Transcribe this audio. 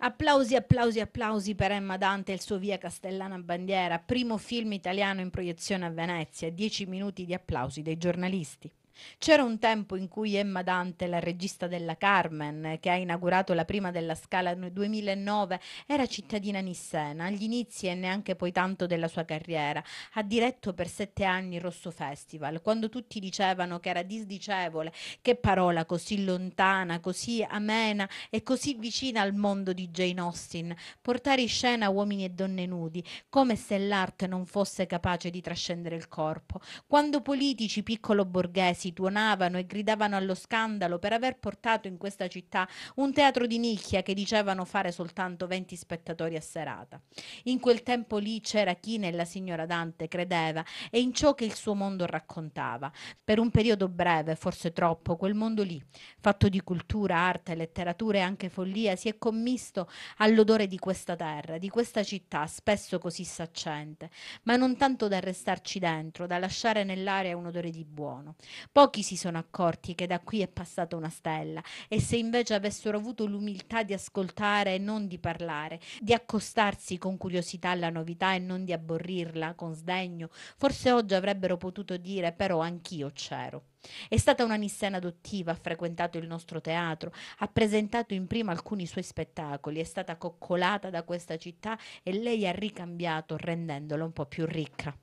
Applausi, applausi, applausi per Emma Dante e il suo Via Castellana Bandiera, primo film italiano in proiezione a Venezia, Dieci minuti di applausi dei giornalisti. C'era un tempo in cui Emma Dante, la regista della Carmen, che ha inaugurato la prima della Scala nel 2009, era cittadina nissena, agli inizi e neanche poi tanto della sua carriera. Ha diretto per sette anni il Rosso Festival, quando tutti dicevano che era disdicevole, che parola così lontana, così amena e così vicina al mondo di Jane Austen, portare in scena uomini e donne nudi, come se l'arte non fosse capace di trascendere il corpo. Quando politici piccolo borghesi ragazzi tuonavano e gridavano allo scandalo per aver portato in questa città un teatro di nicchia che dicevano fare soltanto 20 spettatori a serata. In quel tempo lì c'era chi nella signora Dante credeva e in ciò che il suo mondo raccontava. Per un periodo breve, forse troppo, quel mondo lì, fatto di cultura, arte, letteratura e anche follia, si è commisto all'odore di questa terra, di questa città, spesso così saccente, ma non tanto da restarci dentro, da lasciare nell'aria un odore di buono. Pochi si sono accorti che da qui è passata una stella e se invece avessero avuto l'umiltà di ascoltare e non di parlare, di accostarsi con curiosità alla novità e non di aborrirla con sdegno, forse oggi avrebbero potuto dire però anch'io c'ero. È stata una nissena adottiva, ha frequentato il nostro teatro, ha presentato in prima alcuni suoi spettacoli, è stata coccolata da questa città e lei ha ricambiato rendendola un po' più ricca.